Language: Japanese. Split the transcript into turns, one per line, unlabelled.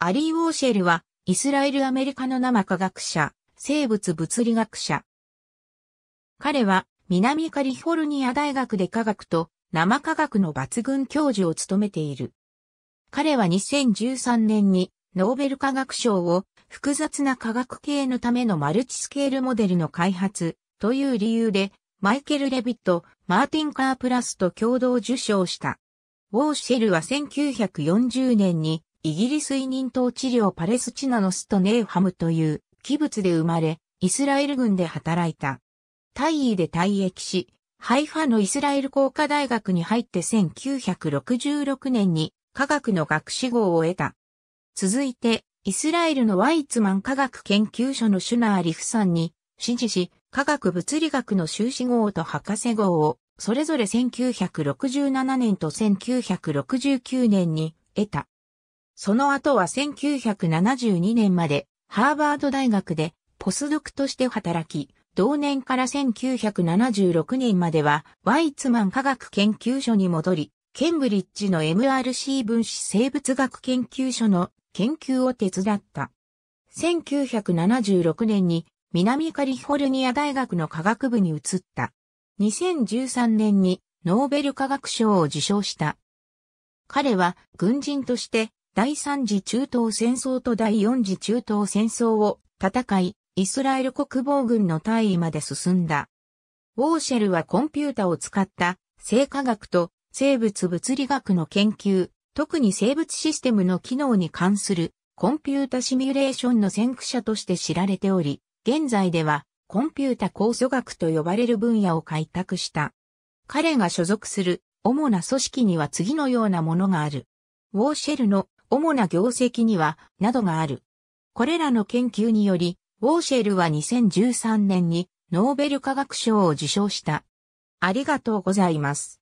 アリー・ウォーシェルは、イスラエル・アメリカの生科学者、生物物理学者。彼は、南カリフォルニア大学で科学と生科学の抜群教授を務めている。彼は2013年にノーベル科学賞を複雑な科学系のためのマルチスケールモデルの開発という理由でマイケル・レビット、マーティン・カープラスと共同受賞した。ウォーシェルは1940年にイギリス委任統治領パレスチナのストネーハムという器物で生まれ、イスラエル軍で働いた。大尉で退役し、ハイファのイスラエル工科大学に入って1966年に科学の学士号を得た。続いて、イスラエルのワイツマン科学研究所のシュナーリフさんに指示し、科学物理学の修士号と博士号を、それぞれ1967年と1969年に得た。その後は1972年までハーバード大学でポスドクとして働き、同年から1976年まではワイツマン科学研究所に戻り、ケンブリッジの MRC 分子生物学研究所の研究を手伝った。1976年に南カリフォルニア大学の科学部に移った。2013年にノーベル科学賞を受賞した。彼は軍人として第3次中東戦争と第4次中東戦争を戦い、イスラエル国防軍の大尉まで進んだ。ウォーシェルはコンピュータを使った生化学と生物物理学の研究、特に生物システムの機能に関するコンピュータシミュレーションの先駆者として知られており、現在ではコンピュータ構素学と呼ばれる分野を開拓した。彼が所属する主な組織には次のようなものがある。ウォーシェルの主な業績には、などがある。これらの研究により、ウォーシェルは2013年にノーベル化学賞を受賞した。ありがとうございます。